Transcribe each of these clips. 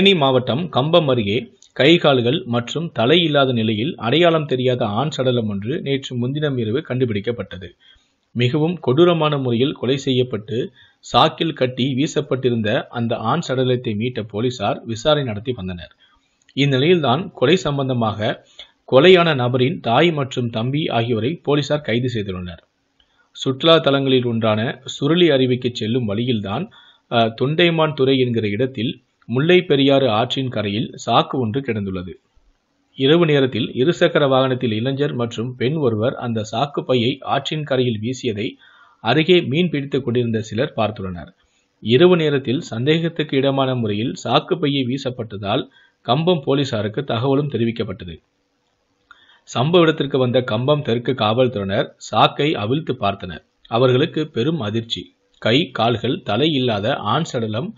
தேனி மாவட்டம் கம்பம் அருகே கை கால்கள் மற்றும் தலை இல்லாத நிலையில் அடையாளம் தெரியாத ஆண் சடலம் ஒன்று நேற்று முன்தினம் இரவு கண்டுபிடிக்கப்பட்டது மிகவும் கொடூரமான முறையில் கொலை செய்யப்பட்டு சாக்கில் கட்டி வீசப்பட்டிருந்த அந்த ஆண் சடலத்தை மீட்ட போலீசார் விசாரணை நடத்தி வந்தனர் இந்நிலையில்தான் கொலை சம்பந்தமாக கொலையான நபரின் தாய் மற்றும் தம்பி ஆகியோரை போலீசார் கைது செய்துள்ளனர் சுற்றுலா தலங்களில் ஒன்றான சுருளி அருவிக்கு செல்லும் வழியில்தான் தொண்டைமான் துறை என்கிற இடத்தில் முல்லை பெரியாறு ஆற்றின் கரையில் சாக்கு ஒன்று கிடந்துள்ளது இரவு நேரத்தில் இருசக்கர வாகனத்தில் இளைஞர் மற்றும் பெண் ஒருவர் அந்த சாக்கு பையை ஆற்றின் கரையில் வீசியதை அருகே மீன் பிடித்துக் கொண்டிருந்த சிலர் பார்த்துள்ளனர் இரவு நேரத்தில் சந்தேகத்துக்கு இடமான முறையில் சாக்கு பையை வீசப்பட்டதால் கம்பம் போலீசாருக்கு தகவலும் தெரிவிக்கப்பட்டது சம்பவ இடத்திற்கு வந்த கம்பம் தெற்கு காவல்துறையினர் சாக்கை அவிழ்த்து பார்த்தனர் அவர்களுக்கு பெரும் அதிர்ச்சி கை கால்கள் தலை இல்லாத ஆண் சடலம்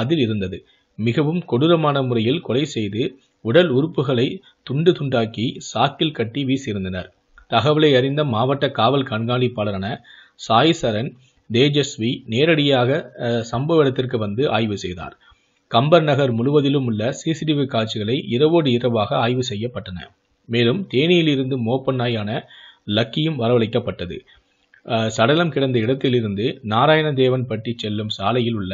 அதில் இருந்தது மிகவும் கொடூரமான முறையில் கொலை செய்து உடல் உறுப்புகளை துண்டு துண்டாக்கி சாக்கில் கட்டி வீசியிருந்தனர் தகவலை அறிந்த மாவட்ட காவல் கண்காணிப்பாளரான சாய் சரண் தேஜஸ்வி நேரடியாக சம்பவ இடத்திற்கு வந்து ஆய்வு செய்தார் கம்பர் நகர் முழுவதிலும் உள்ள சிசிடிவி காட்சிகளை இரவோடு இரவாக ஆய்வு செய்யப்பட்டன மேலும் தேனியிலிருந்து மோப்பன் நாயான லக்கியும் வரவழைக்கப்பட்டது சடலம் கிடந்த இடத்திலிருந்து தேவன் பட்டி செல்லும் சாலையில் உள்ள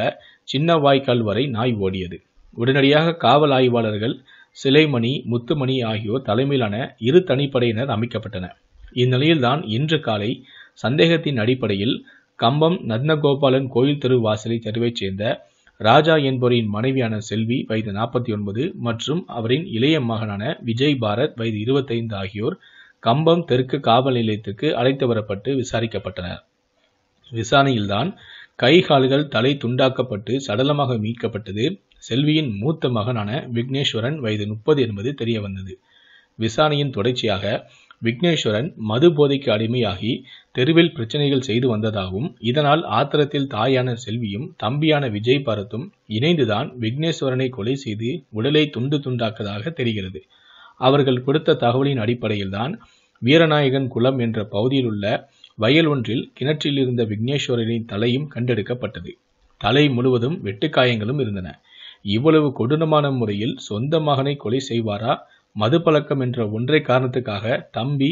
சின்ன வாய்க்கால் வரை நாய் ஓடியது உடனடியாக காவல் ஆய்வாளர்கள் சிலைமணி முத்துமணி ஆகியோர் தலைமையிலான இரு தனிப்படையினர் அமைக்கப்பட்டன இந்நிலையில்தான் இன்று காலை சந்தேகத்தின் அடிப்படையில் கம்பம் நத்னகோபாலன் கோயில் தெருவாசலை தெருவைச் சேர்ந்த ராஜா என்பவரின் மனைவியான செல்வி வயது நாற்பத்தி ஒன்பது மற்றும் அவரின் இளைய மகனான விஜய் பாரத் வயது இருபத்தைந்து ஆகியோர் கம்பம் தெற்கு காவல் நிலையத்திற்கு அழைத்து வரப்பட்டு விசாரிக்கப்பட்டனர் விசாரணையில்தான் கை கால்கள் தலை துண்டாக்கப்பட்டு சடலமாக மீட்கப்பட்டது செல்வியின் மூத்த மகனான விக்னேஸ்வரன் வயது முப்பது என்பது தெரிய வந்தது விசாரணையின் தொடர்ச்சியாக விக்னேஸ்வரன் மது போதைக்கு அடிமையாகி தெருவில் பிரச்சனைகள் செய்து வந்ததாகவும் இதனால் ஆத்திரத்தில் தாயான செல்வியும் தம்பியான விஜய் பரத்தும் இணைந்துதான் விக்னேஸ்வரனை கொலை செய்து உடலை துண்டு துண்டாக்கதாக தெரிகிறது அவர்கள் கொடுத்த தகவலின் அடிப்படையில்தான் வீரநாயகன் குளம் என்ற பகுதியில் உள்ள வயல் ஒன்றில் கிணற்றில் இருந்த விக்னேஸ்வரரின் தலையும் கண்டெடுக்கப்பட்டது தலை முழுவதும் வெட்டுக்காயங்களும் இருந்தன இவ்வளவு கொடூரமான முறையில் சொந்த மகனை கொலை செய்வாரா மது பழக்கம் என்ற ஒன்றை காரணத்துக்காக தம்பி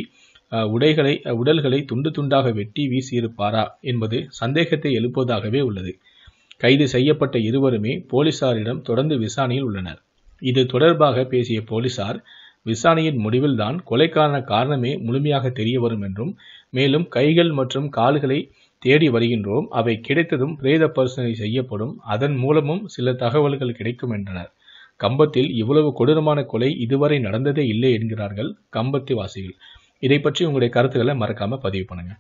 உடைகளை உடல்களை துண்டு துண்டாக வெட்டி வீசியிருப்பாரா என்பது சந்தேகத்தை எழுப்புவதாகவே உள்ளது கைது செய்யப்பட்ட இருவருமே போலீசாரிடம் தொடர்ந்து விசாரணையில் உள்ளனர் இது தொடர்பாக பேசிய போலீசார் விசாரணையின் முடிவில்தான் கொலைக்கான காரணமே முழுமையாக தெரிய வரும் என்றும் மேலும் கைகள் மற்றும் கால்களை தேடி வருகின்றோம் அவை கிடைத்ததும் பிரேத பரிசோதனை செய்யப்படும் அதன் மூலமும் சில தகவல்கள் கிடைக்கும் என்றனர் கம்பத்தில் இவ்வளவு கொடூரமான கொலை இதுவரை நடந்ததே இல்லை என்கிறார்கள் கம்பத்து வாசிகள் இதை பற்றி உங்களுடைய கருத்துக்களை மறக்காம பதிவு பண்ணுங்க